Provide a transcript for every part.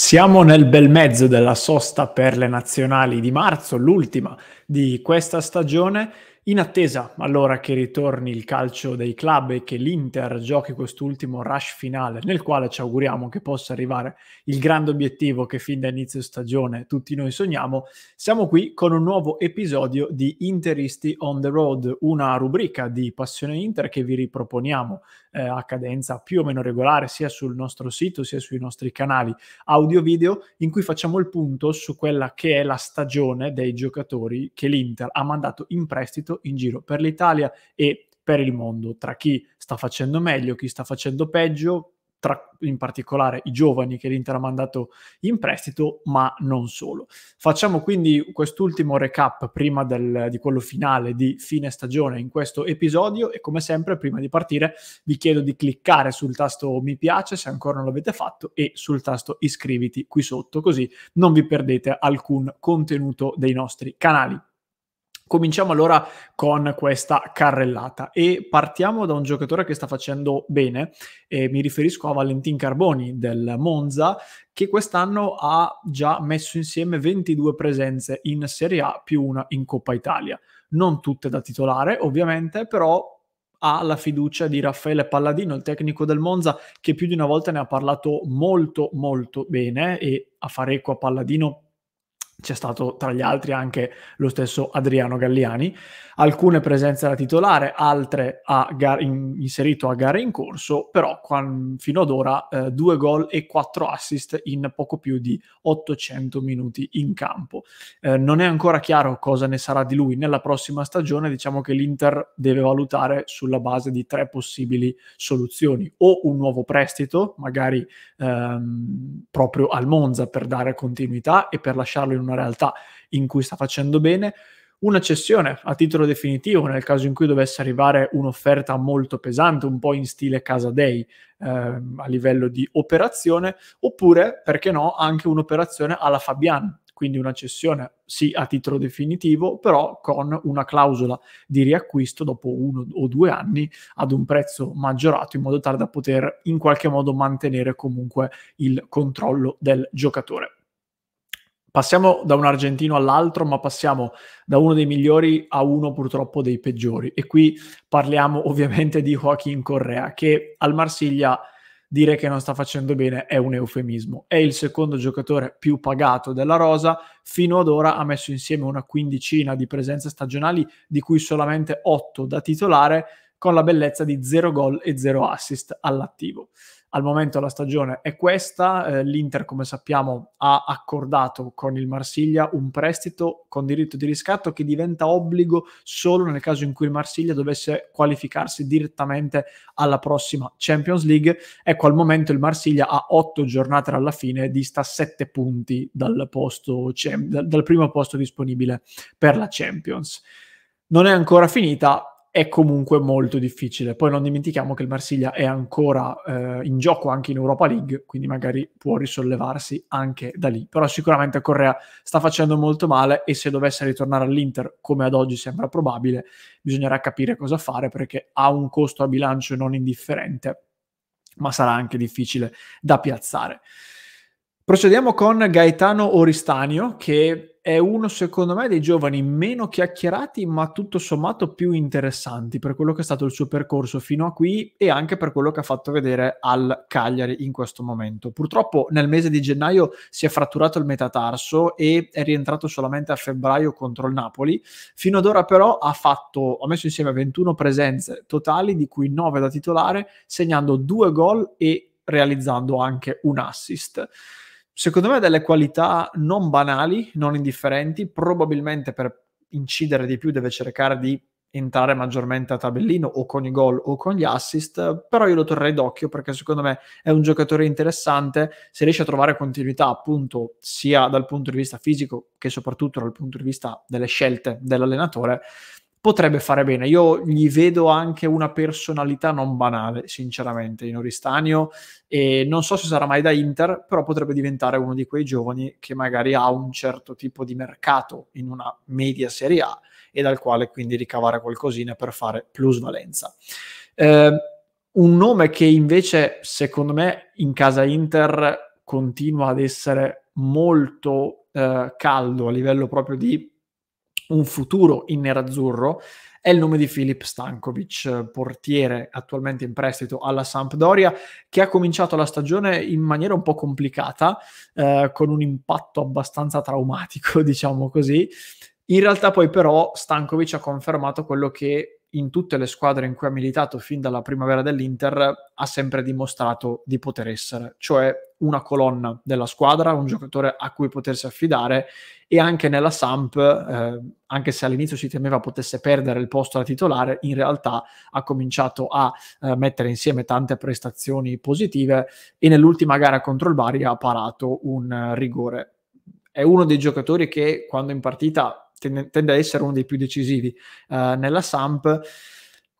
Siamo nel bel mezzo della sosta per le nazionali di marzo, l'ultima di questa stagione. In attesa allora che ritorni il calcio dei club e che l'Inter giochi quest'ultimo rush finale, nel quale ci auguriamo che possa arrivare il grande obiettivo che fin da inizio stagione tutti noi sogniamo, siamo qui con un nuovo episodio di Interisti on the Road, una rubrica di Passione Inter che vi riproponiamo eh, a cadenza più o meno regolare sia sul nostro sito sia sui nostri canali audio-video, in cui facciamo il punto su quella che è la stagione dei giocatori che l'Inter ha mandato in prestito in giro per l'Italia e per il mondo, tra chi sta facendo meglio, chi sta facendo peggio, tra in particolare i giovani che l'Inter ha mandato in prestito, ma non solo. Facciamo quindi quest'ultimo recap prima del, di quello finale di fine stagione in questo episodio e come sempre prima di partire vi chiedo di cliccare sul tasto mi piace se ancora non l'avete fatto e sul tasto iscriviti qui sotto così non vi perdete alcun contenuto dei nostri canali Cominciamo allora con questa carrellata e partiamo da un giocatore che sta facendo bene, e mi riferisco a Valentin Carboni del Monza, che quest'anno ha già messo insieme 22 presenze in Serie A più una in Coppa Italia. Non tutte da titolare, ovviamente, però ha la fiducia di Raffaele Palladino, il tecnico del Monza, che più di una volta ne ha parlato molto molto bene e a fare eco a Palladino c'è stato tra gli altri anche lo stesso Adriano Galliani, alcune presenze da titolare, altre a gar- in, inserito a gare in corso, però qua, fino ad ora eh, due gol e quattro assist in poco più di 800 minuti in campo. Eh, non è ancora chiaro cosa ne sarà di lui nella prossima stagione, diciamo che l'Inter deve valutare sulla base di tre possibili soluzioni, o un nuovo prestito, magari ehm, proprio al Monza per dare continuità e per lasciarlo in una realtà in cui sta facendo bene, una cessione a titolo definitivo nel caso in cui dovesse arrivare un'offerta molto pesante, un po' in stile casa day eh, a livello di operazione, oppure, perché no, anche un'operazione alla Fabian, quindi una cessione sì a titolo definitivo, però con una clausola di riacquisto dopo uno o due anni ad un prezzo maggiorato in modo tale da poter in qualche modo mantenere comunque il controllo del giocatore. Passiamo da un argentino all'altro, ma passiamo da uno dei migliori a uno purtroppo dei peggiori. E qui parliamo ovviamente di Joaquin Correa, che al Marsiglia dire che non sta facendo bene è un eufemismo. È il secondo giocatore più pagato della rosa, fino ad ora ha messo insieme una quindicina di presenze stagionali, di cui solamente otto da titolare, con la bellezza di 0 gol e 0 assist all'attivo. Al momento la stagione è questa, eh, l'Inter come sappiamo ha accordato con il Marsiglia un prestito con diritto di riscatto che diventa obbligo solo nel caso in cui il Marsiglia dovesse qualificarsi direttamente alla prossima Champions League. Ecco, al momento il Marsiglia ha otto giornate alla fine, dista sette punti dal, posto, dal primo posto disponibile per la Champions. Non è ancora finita, è comunque molto difficile. Poi non dimentichiamo che il Marsiglia è ancora eh, in gioco anche in Europa League, quindi magari può risollevarsi anche da lì. Però sicuramente Correa sta facendo molto male e se dovesse ritornare all'Inter, come ad oggi sembra probabile, bisognerà capire cosa fare perché ha un costo a bilancio non indifferente, ma sarà anche difficile da piazzare. Procediamo con Gaetano Oristanio che è uno, secondo me, dei giovani meno chiacchierati, ma tutto sommato più interessanti per quello che è stato il suo percorso fino a qui e anche per quello che ha fatto vedere al Cagliari in questo momento. Purtroppo nel mese di gennaio si è fratturato il metatarso e è rientrato solamente a febbraio contro il Napoli. Fino ad ora però ha, fatto, ha messo insieme 21 presenze totali, di cui 9 da titolare, segnando 2 gol e realizzando anche un assist secondo me ha delle qualità non banali, non indifferenti, probabilmente per incidere di più deve cercare di entrare maggiormente a tabellino o con i gol o con gli assist, però io lo terrei d'occhio perché secondo me è un giocatore interessante, se riesce a trovare continuità appunto sia dal punto di vista fisico che soprattutto dal punto di vista delle scelte dell'allenatore, potrebbe fare bene. Io gli vedo anche una personalità non banale, sinceramente, in Oristanio e non so se sarà mai da Inter, però potrebbe diventare uno di quei giovani che magari ha un certo tipo di mercato in una media Serie A e dal quale quindi ricavare qualcosina per fare plusvalenza. Eh, un nome che invece, secondo me, in casa Inter continua ad essere molto eh, caldo a livello proprio di un futuro in nerazzurro, è il nome di Filip Stankovic, portiere attualmente in prestito alla Sampdoria, che ha cominciato la stagione in maniera un po' complicata, eh, con un impatto abbastanza traumatico, diciamo così. In realtà poi però Stankovic ha confermato quello che in tutte le squadre in cui ha militato fin dalla primavera dell'Inter ha sempre dimostrato di poter essere, cioè una colonna della squadra, un giocatore a cui potersi affidare e anche nella Samp, eh, anche se all'inizio si temeva potesse perdere il posto da titolare, in realtà ha cominciato a eh, mettere insieme tante prestazioni positive e nell'ultima gara contro il Bari ha parato un uh, rigore. È uno dei giocatori che quando in partita tende, tende a essere uno dei più decisivi eh, nella Samp.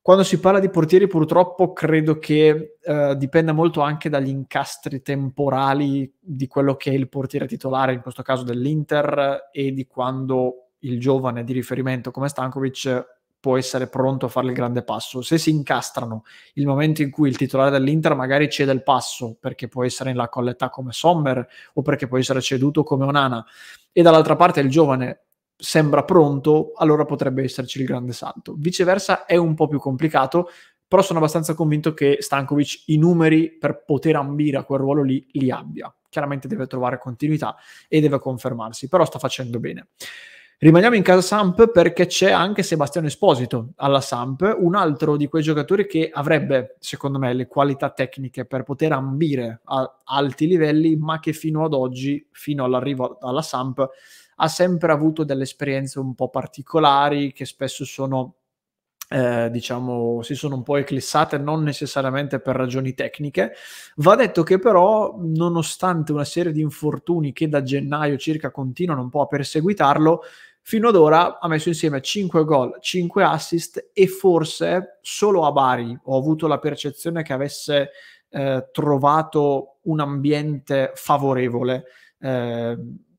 Quando si parla di portieri, purtroppo credo che eh, dipenda molto anche dagli incastri temporali di quello che è il portiere titolare, in questo caso dell'Inter, e di quando il giovane di riferimento come Stankovic può essere pronto a fare il grande passo. Se si incastrano il momento in cui il titolare dell'Inter magari cede il passo perché può essere in là con l'età come Sommer o perché può essere ceduto come Onana e dall'altra parte il giovane sembra pronto, allora potrebbe esserci il grande salto. Viceversa è un po' più complicato, però sono abbastanza convinto che Stankovic i numeri per poter ambire a quel ruolo lì li abbia. Chiaramente deve trovare continuità e deve confermarsi, però sta facendo bene. Rimaniamo in casa Samp perché c'è anche Sebastiano Esposito alla Samp, un altro di quei giocatori che avrebbe, secondo me, le qualità tecniche per poter ambire a alti livelli, ma che fino ad oggi, fino all'arrivo alla Samp, ha sempre avuto delle esperienze un po' particolari che spesso sono eh, diciamo, si sono un po' eclissate, non necessariamente per ragioni tecniche. Va detto che però, nonostante una serie di infortuni che da gennaio circa continuano un po' a perseguitarlo, fino ad ora ha messo insieme 5 gol, 5 assist e forse solo a Bari ho avuto la percezione che avesse eh, trovato un ambiente favorevole. Eh,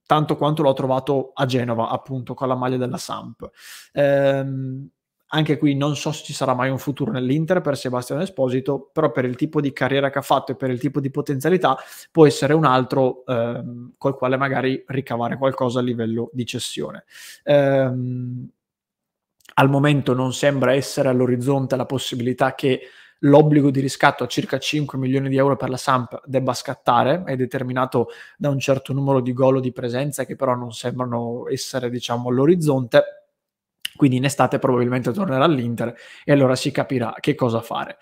tanto quanto l'ho trovato a Genova, appunto, con la maglia della Samp. Ehm, anche qui non so se ci sarà mai un futuro nell'Inter per Sebastiano Esposito, però per il tipo di carriera che ha fatto e per il tipo di potenzialità può essere un altro ehm, col quale magari ricavare qualcosa a livello di cessione. Ehm, al momento non sembra essere all'orizzonte la possibilità che l'obbligo di riscatto a circa 5 milioni di euro per la Samp debba scattare, è determinato da un certo numero di gol di presenza che però non sembrano essere diciamo, all'orizzonte, quindi in estate probabilmente tornerà all'Inter e allora si capirà che cosa fare.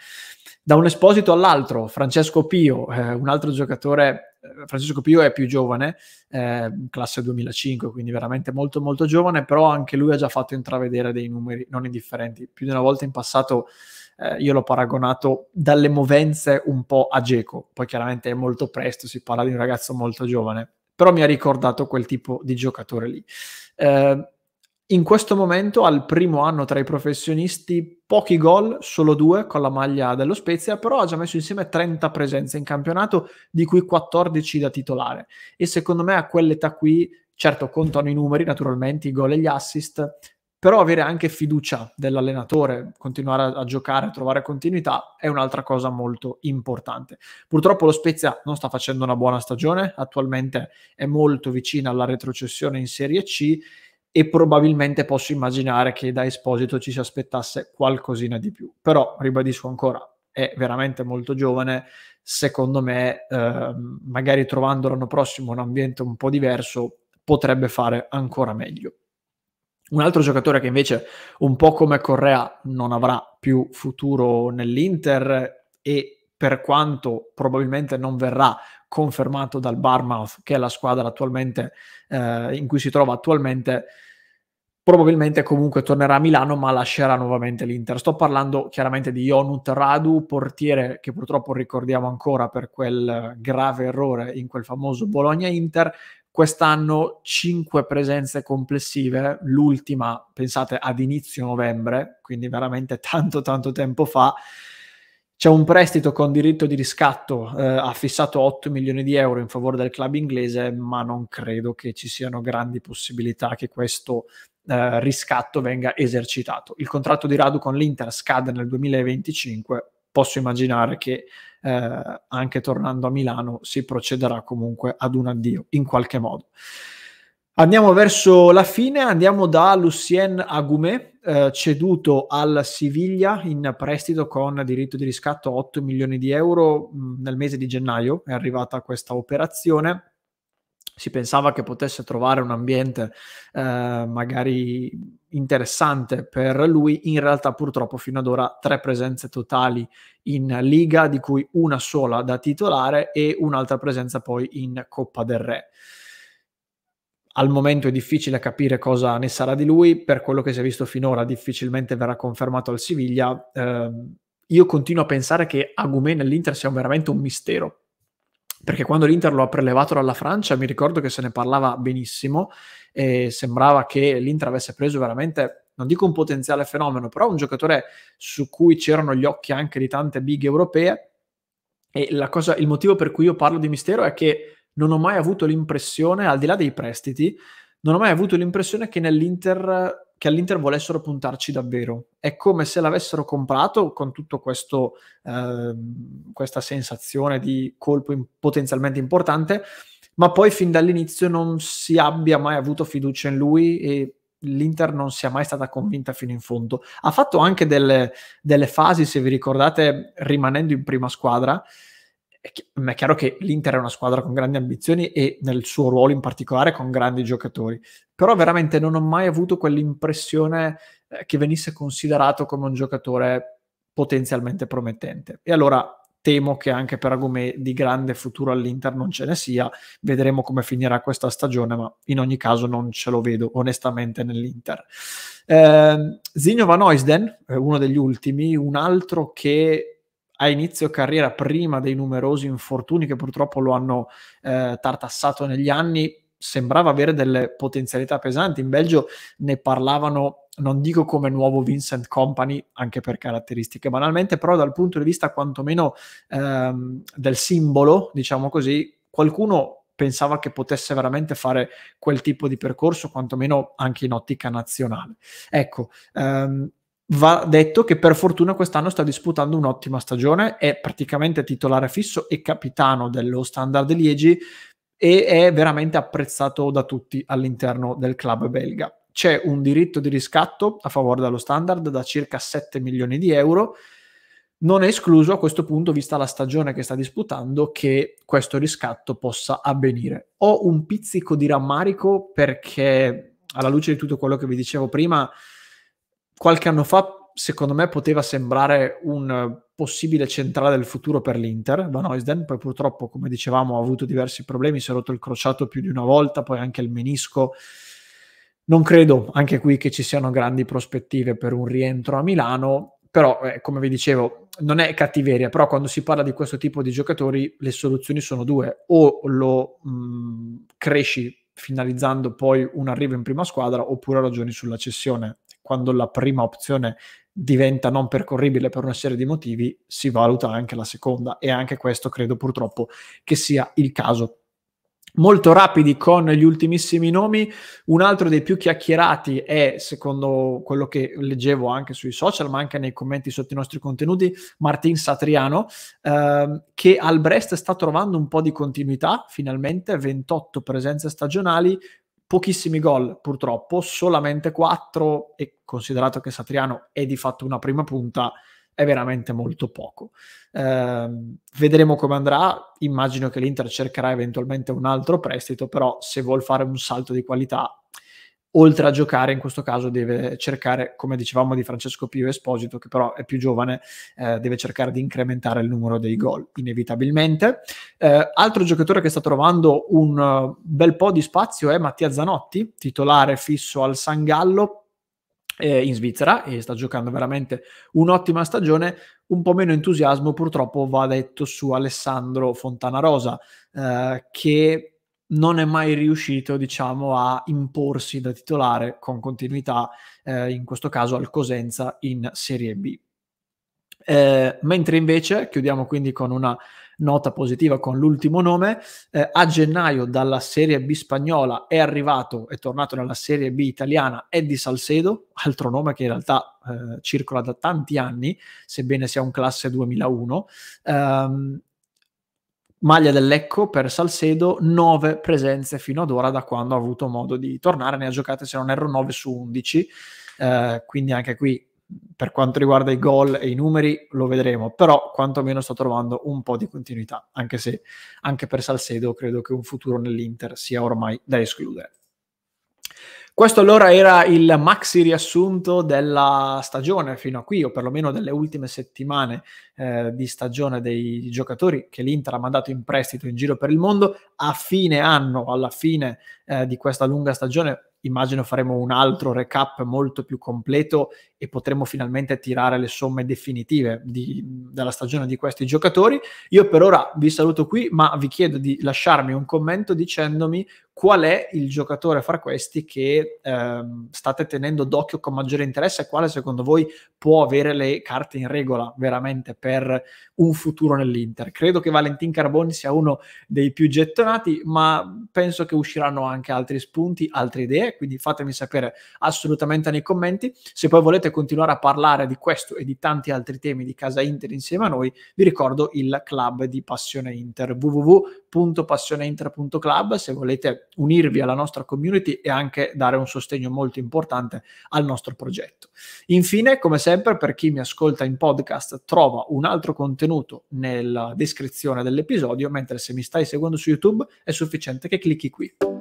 Da un esposito all'altro, Francesco Pio, eh, un altro giocatore eh, Francesco Pio è più giovane, eh, classe 2005, quindi veramente molto molto giovane, però anche lui ha già fatto intravedere dei numeri non indifferenti. Più di una volta in passato eh, io l'ho paragonato dalle movenze un po' a Geco, poi chiaramente è molto presto, si parla di un ragazzo molto giovane, però mi ha ricordato quel tipo di giocatore lì. Eh, in questo momento, al primo anno tra i professionisti, pochi gol, solo due con la maglia dello Spezia, però ha già messo insieme 30 presenze in campionato, di cui 14 da titolare. E secondo me a quell'età qui, certo contano i numeri, naturalmente, i gol e gli assist, però avere anche fiducia dell'allenatore, continuare a, giocare, a trovare continuità è un'altra cosa molto importante. Purtroppo lo Spezia non sta facendo una buona stagione, attualmente è molto vicina alla retrocessione in Serie C e probabilmente posso immaginare che da Esposito ci si aspettasse qualcosina di più. Però, ribadisco ancora, è veramente molto giovane, secondo me eh, magari trovando l'anno prossimo un ambiente un po' diverso potrebbe fare ancora meglio. Un altro giocatore che invece, un po' come Correa, non avrà più futuro nell'Inter e per quanto probabilmente non verrà confermato dal Barmouth, che è la squadra attualmente eh, in cui si trova attualmente, probabilmente comunque tornerà a Milano ma lascerà nuovamente l'Inter. Sto parlando chiaramente di Jonut Radu, portiere che purtroppo ricordiamo ancora per quel eh, grave errore in quel famoso Bologna-Inter, quest'anno 5 presenze complessive, l'ultima pensate ad inizio novembre, quindi veramente tanto tanto tempo fa. C'è un prestito con diritto di riscatto, eh, ha fissato 8 milioni di euro in favore del club inglese, ma non credo che ci siano grandi possibilità che questo eh, riscatto venga esercitato. Il contratto di Radu con l'Inter scade nel 2025, posso immaginare che eh, anche tornando a Milano si procederà comunque ad un addio in qualche modo. Andiamo verso la fine, andiamo da Lucien Agumé, eh, ceduto al Siviglia in prestito con diritto di riscatto a 8 milioni di euro mh, mm, nel mese di gennaio, è arrivata questa operazione si pensava che potesse trovare un ambiente eh, magari interessante per lui, in realtà purtroppo fino ad ora tre presenze totali in Liga, di cui una sola da titolare e un'altra presenza poi in Coppa del Re. Al momento è difficile capire cosa ne sarà di lui, per quello che si è visto finora difficilmente verrà confermato al Siviglia. Eh, io continuo a pensare che Agumè nell'Inter sia veramente un mistero, perché quando l'Inter lo ha prelevato dalla Francia mi ricordo che se ne parlava benissimo e sembrava che l'Inter avesse preso veramente non dico un potenziale fenomeno, però un giocatore su cui c'erano gli occhi anche di tante big europee. E cosa, il motivo per cui io parlo di mistero è che non ho mai avuto l'impressione, al di là dei prestiti, non ho mai avuto l'impressione che nell'Inter che all'Inter volessero puntarci davvero. È come se l'avessero comprato con tutta eh, questa sensazione di colpo in, potenzialmente importante, ma poi fin dall'inizio non si abbia mai avuto fiducia in lui e l'Inter non sia mai stata convinta fino in fondo. Ha fatto anche delle, delle fasi, se vi ricordate, rimanendo in prima squadra, ma è chiaro che l'Inter è una squadra con grandi ambizioni e nel suo ruolo in particolare con grandi giocatori, però veramente non ho mai avuto quell'impressione eh, che venisse considerato come un giocatore potenzialmente promettente. E allora temo che anche per Agumè di grande futuro all'Inter non ce ne sia, vedremo come finirà questa stagione, ma in ogni caso non ce lo vedo onestamente nell'Inter. Ehm, eh, Zinho Van Oisden, uno degli ultimi, un altro che a inizio carriera, prima dei numerosi infortuni che purtroppo lo hanno eh, tartassato negli anni, sembrava avere delle potenzialità pesanti. In Belgio ne parlavano, non dico come nuovo Vincent Company, anche per caratteristiche banalmente, però dal punto di vista quantomeno ehm, del simbolo, diciamo così, qualcuno pensava che potesse veramente fare quel tipo di percorso, quantomeno anche in ottica nazionale. Ecco, ehm, va detto che per fortuna quest'anno sta disputando un'ottima stagione, è praticamente titolare fisso e capitano dello standard Liegi e è veramente apprezzato da tutti all'interno del club belga. C'è un diritto di riscatto a favore dello standard da circa 7 milioni di euro. Non è escluso a questo punto, vista la stagione che sta disputando, che questo riscatto possa avvenire. Ho un pizzico di rammarico perché, alla luce di tutto quello che vi dicevo prima, qualche anno fa, secondo me, poteva sembrare un possibile centrale del futuro per l'Inter, Van Oisden, poi purtroppo, come dicevamo, ha avuto diversi problemi, si è rotto il crociato più di una volta, poi anche il menisco. Non credo anche qui che ci siano grandi prospettive per un rientro a Milano, però eh, come vi dicevo non è cattiveria, però quando si parla di questo tipo di giocatori le soluzioni sono due, o lo mh, mm, cresci finalizzando poi un arrivo in prima squadra oppure ragioni sulla cessione quando la prima opzione diventa non percorribile per una serie di motivi, si valuta anche la seconda e anche questo credo purtroppo che sia il caso. Molto rapidi con gli ultimissimi nomi, un altro dei più chiacchierati è, secondo quello che leggevo anche sui social, ma anche nei commenti sotto i nostri contenuti, Martin Satriano, ehm, che al Brest sta trovando un po' di continuità, finalmente 28 presenze stagionali, pochissimi gol purtroppo, solamente 4 e considerato che Satriano è di fatto una prima punta, è veramente molto poco. Eh, vedremo come andrà, immagino che l'Inter cercherà eventualmente un altro prestito, però se vuol fare un salto di qualità oltre a giocare in questo caso deve cercare, come dicevamo di Francesco Pio Esposito, che però è più giovane, eh, deve cercare di incrementare il numero dei gol, inevitabilmente. Eh, altro giocatore che sta trovando un eh, bel po' di spazio è Mattia Zanotti, titolare fisso al San Gallo, eh, in Svizzera e sta giocando veramente un'ottima stagione. Un po' meno entusiasmo purtroppo va detto su Alessandro Fontanarosa, eh, che non è mai riuscito, diciamo, a imporsi da titolare con continuità, eh, in questo caso al Cosenza in Serie B. Eh, mentre invece, chiudiamo quindi con una nota positiva con l'ultimo nome, eh, a gennaio dalla Serie B spagnola è arrivato, è tornato nella Serie B italiana Eddie Salcedo, altro nome che in realtà eh, circola da tanti anni, sebbene sia un classe 2001. Ehm, maglia dell'Ecco per Salcedo, 9 presenze fino ad ora da quando ha avuto modo di tornare, ne ha giocate se non erro 9 su 11, eh, quindi anche qui per quanto riguarda i gol e i numeri lo vedremo, però quantomeno sto trovando un po' di continuità, anche se anche per Salcedo credo che un futuro nell'Inter sia ormai da escludere. Questo allora era il maxi riassunto della stagione fino a qui, o perlomeno delle ultime settimane eh, di stagione dei giocatori che l'Inter ha mandato in prestito in giro per il mondo. A fine anno, alla fine eh, di questa lunga stagione, immagino faremo un altro recap molto più completo e potremo finalmente tirare le somme definitive di, della stagione di questi giocatori. Io per ora vi saluto qui, ma vi chiedo di lasciarmi un commento dicendomi qual è il giocatore fra questi che ehm, state tenendo d'occhio con maggiore interesse e quale secondo voi può avere le carte in regola veramente per un futuro nell'Inter. Credo che Valentin Carboni sia uno dei più gettonati, ma penso che usciranno anche altri spunti, altre idee quindi fatemi sapere assolutamente nei commenti. Se poi volete continuare a parlare di questo e di tanti altri temi di Casa Inter insieme a noi, vi ricordo il club di Passione Inter, www.passioneinter.club, se volete unirvi alla nostra community e anche dare un sostegno molto importante al nostro progetto. Infine, come sempre, per chi mi ascolta in podcast, trova un altro contenuto nella descrizione dell'episodio, mentre se mi stai seguendo su YouTube è sufficiente che clicchi qui.